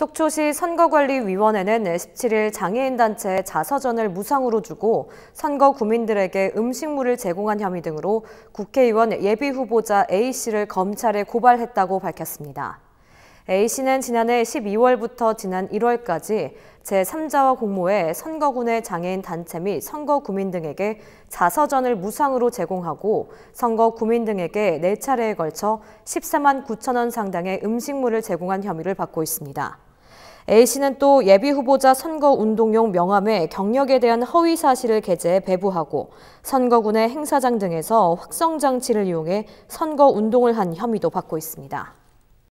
속초시 선거관리위원회는 17일 장애인단체 자서전을 무상으로 주고 선거 구민들에게 음식물을 제공한 혐의 등으로 국회의원 예비후보자 A씨를 검찰에 고발했다고 밝혔습니다. A씨는 지난해 12월부터 지난 1월까지 제3자와 공모해 선거군의 장애인 단체 및 선거 구민 등에게 자서전을 무상으로 제공하고 선거 구민 등에게 4차례에 걸쳐 14만 9천 원 상당의 음식물을 제공한 혐의를 받고 있습니다. A씨는 또 예비 후보자 선거 운동용 명함에 경력에 대한 허위 사실을 게재해 배부하고 선거군의 행사장 등에서 확성 장치를 이용해 선거 운동을 한 혐의도 받고 있습니다.